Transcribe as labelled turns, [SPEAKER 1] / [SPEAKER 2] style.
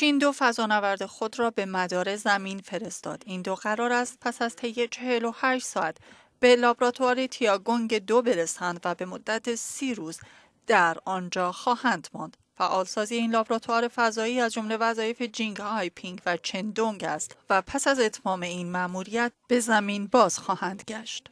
[SPEAKER 1] چین دو فضانورد خود را به مدار زمین فرستاد. این دو قرار است پس از طی 48 ساعت به لابراتوار تیاگونگ دو برسند و به مدت سی روز در آنجا خواهند ماند. فعالسازی این لابراتوار فضایی از جمله وظایف جینگ های پینگ و چندونگ است و پس از اتمام این مأموریت به زمین باز خواهند گشت.